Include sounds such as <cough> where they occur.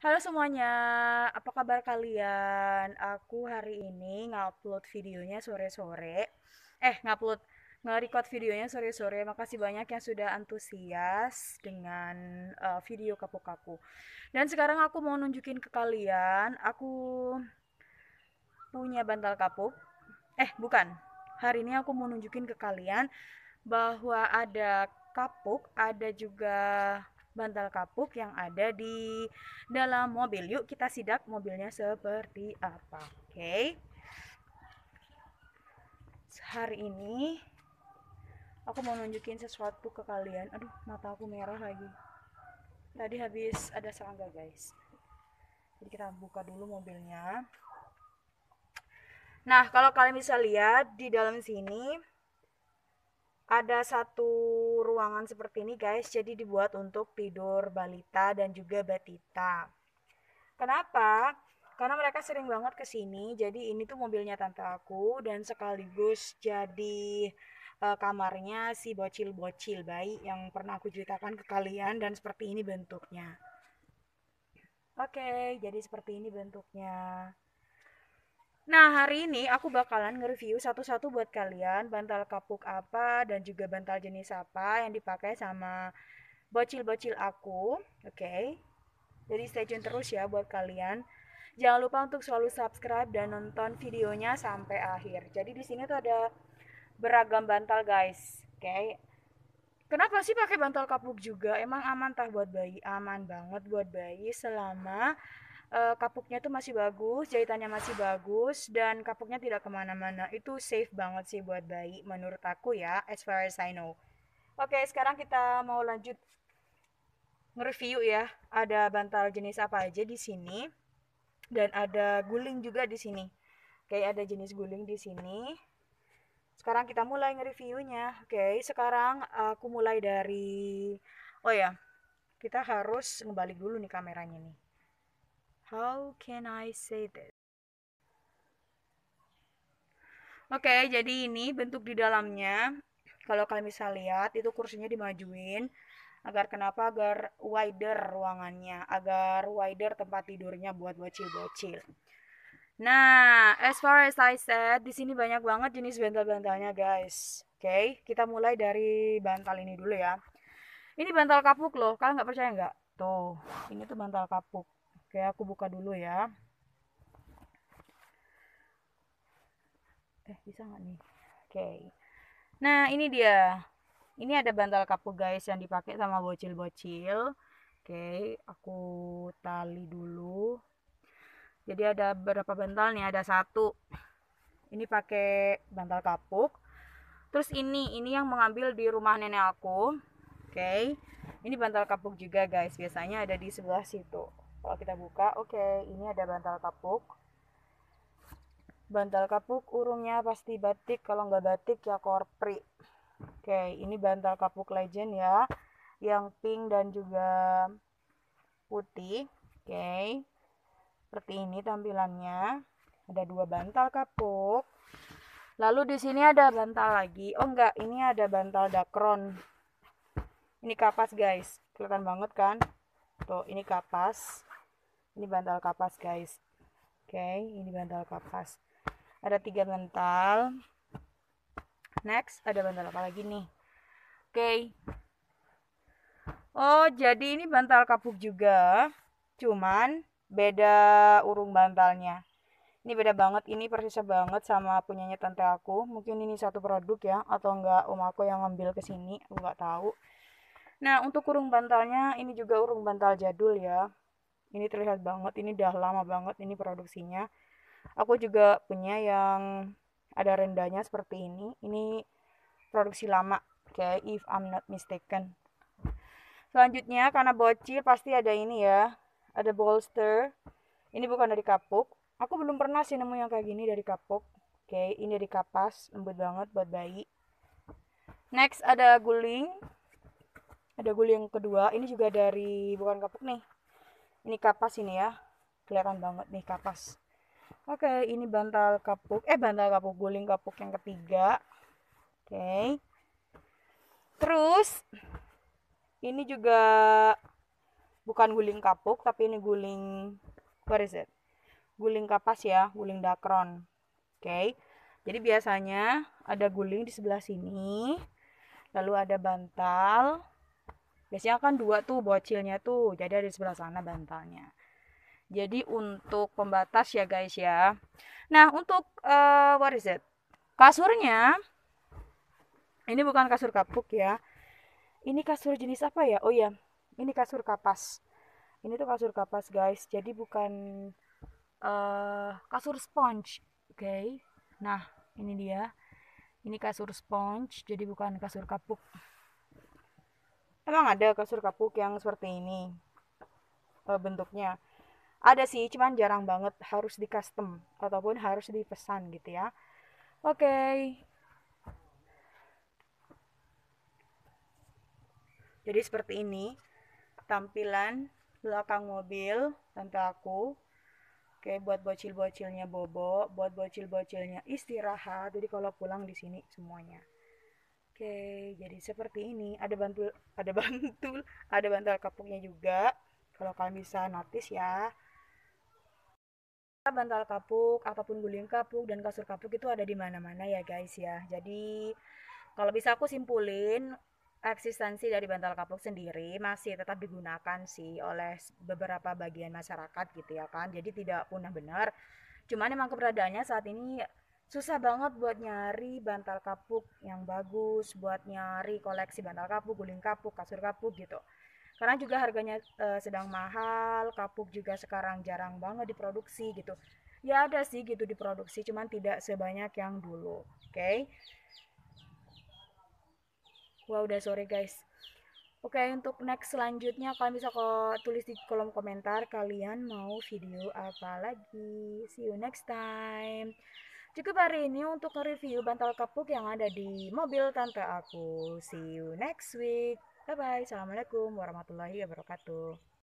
Halo semuanya, apa kabar kalian? Aku hari ini ngupload videonya sore-sore. Eh, ngupload nge-record videonya sore-sore. Makasih banyak yang sudah antusias dengan uh, video kapuk kapuk Dan sekarang aku mau nunjukin ke kalian, aku punya bantal kapuk. Eh, bukan. Hari ini aku mau nunjukin ke kalian bahwa ada kapuk, ada juga bantal kapuk yang ada di dalam mobil. Yuk kita sidak mobilnya seperti apa. Oke. Okay. Hari ini aku mau nunjukin sesuatu ke kalian. Aduh, mata aku merah lagi. Tadi habis ada serangga, guys. Jadi kita buka dulu mobilnya. Nah, kalau kalian bisa lihat di dalam sini ada satu ruangan seperti ini guys, jadi dibuat untuk tidur balita dan juga batita. Kenapa? Karena mereka sering banget kesini jadi ini tuh mobilnya tante aku dan sekaligus jadi e, kamarnya si bocil-bocil bayi yang pernah aku ceritakan ke kalian dan seperti ini bentuknya. Oke, jadi seperti ini bentuknya. Nah, hari ini aku bakalan nge-review satu-satu buat kalian bantal kapuk apa dan juga bantal jenis apa yang dipakai sama bocil-bocil aku. Oke. Okay? Jadi stay tune terus ya buat kalian. Jangan lupa untuk selalu subscribe dan nonton videonya sampai akhir. Jadi di sini tuh ada beragam bantal, guys. Oke. Okay? Kenapa sih pakai bantal kapuk juga? Emang aman tah buat bayi? Aman banget buat bayi selama uh, kapuknya itu masih bagus, jahitannya masih bagus, dan kapuknya tidak kemana-mana. Itu safe banget sih buat bayi, menurut aku ya, as far as I know. Oke, sekarang kita mau lanjut nge-review ya. Ada bantal jenis apa aja di sini, dan ada guling juga di sini. kayak ada jenis guling di sini. Sekarang kita mulai nge-reviewnya. Oke, sekarang aku mulai dari... Oh ya, kita harus ngebalik dulu nih kameranya nih. How can I say this? Oke, okay, jadi ini bentuk di dalamnya. Kalau kalian bisa lihat, itu kursinya dimajuin. Agar kenapa? Agar wider ruangannya. Agar wider tempat tidurnya buat bocil-bocil. Nah, as far as I said, di sini banyak banget jenis bantal-bantalnya, guys. Oke, okay, kita mulai dari bantal ini dulu ya. Ini bantal kapuk loh, kalian nggak percaya nggak? Tuh, ini tuh bantal kapuk. Oke, aku buka dulu ya. Eh, bisa nggak nih? Oke. Nah, ini dia. Ini ada bantal kapuk, guys yang dipakai sama bocil-bocil. Oke, aku tali dulu. Jadi ada berapa bantal nih? Ada satu. Ini pakai bantal kapuk. Terus ini, ini yang mengambil di rumah nenek aku. Oke. Ini bantal kapuk juga guys. Biasanya ada di sebelah situ kalau kita buka oke okay, ini ada bantal kapuk bantal kapuk urungnya pasti batik kalau nggak batik ya korpri oke okay, ini bantal kapuk legend ya yang pink dan juga putih oke okay. seperti ini tampilannya ada dua bantal kapuk lalu di sini ada bantal lagi oh enggak ini ada bantal dakron ini kapas guys kelihatan banget kan tuh ini kapas ini bantal kapas guys oke ini bantal kapas ada tiga bantal next ada bantal apa lagi nih oke oh jadi ini bantal kapuk juga cuman beda urung bantalnya ini beda banget ini persis banget sama punyanya tante aku mungkin ini satu produk ya atau enggak om aku yang ngambil kesini, sini aku nggak tahu nah untuk urung bantalnya ini juga urung bantal jadul ya ini terlihat banget ini udah lama banget ini produksinya aku juga punya yang ada rendahnya seperti ini ini produksi lama kayak if I'm not mistaken selanjutnya karena bocil pasti ada ini ya ada bolster ini bukan dari kapuk aku belum pernah sih nemu yang kayak gini dari kapuk oke ini dari kapas lembut banget buat bayi next ada guling ada guling kedua ini juga dari bukan kapuk nih ini kapas ini ya kelihatan banget nih kapas oke ini bantal kapuk eh bantal kapuk guling kapuk yang ketiga oke terus ini juga bukan guling kapuk tapi ini guling what is it guling kapas ya guling dakron oke jadi biasanya ada guling di sebelah sini lalu ada bantal biasanya kan dua tuh bocilnya tuh jadi ada di sebelah sana bantalnya jadi untuk pembatas ya guys ya nah untuk uh, what is it kasurnya ini bukan kasur kapuk ya ini kasur jenis apa ya oh iya, ini kasur kapas ini tuh kasur kapas guys jadi bukan uh, kasur sponge oke okay? nah ini dia ini kasur sponge jadi bukan kasur kapuk Emang ada kasur kapuk yang seperti ini e, bentuknya? Ada sih, cuman jarang banget harus di custom ataupun harus dipesan gitu ya. Oke. Okay. Jadi seperti ini tampilan belakang mobil tante aku. Oke, buat bocil-bocilnya bobo, buat bocil-bocilnya istirahat. Jadi kalau pulang di sini semuanya. Oke, jadi seperti ini. Ada bantul, ada <laughs> bantul, ada bantal kapuknya juga. Kalau kalian bisa notice ya. Bantal kapuk, apapun guling kapuk dan kasur kapuk itu ada di mana-mana ya guys ya. Jadi kalau bisa aku simpulin eksistensi dari bantal kapuk sendiri masih tetap digunakan sih oleh beberapa bagian masyarakat gitu ya kan jadi tidak punah benar cuman emang keberadaannya saat ini susah banget buat nyari bantal kapuk yang bagus, buat nyari koleksi bantal kapuk, guling kapuk, kasur kapuk gitu. Karena juga harganya e, sedang mahal, kapuk juga sekarang jarang banget diproduksi gitu. Ya ada sih gitu diproduksi, cuman tidak sebanyak yang dulu. Oke. Okay? wow, udah sore guys. Oke, okay, untuk next selanjutnya kalian bisa kok tulis di kolom komentar kalian mau video apa lagi. See you next time. Cukup hari ini untuk review bantal kapuk yang ada di mobil tante aku. See you next week. Bye-bye. Assalamualaikum warahmatullahi wabarakatuh.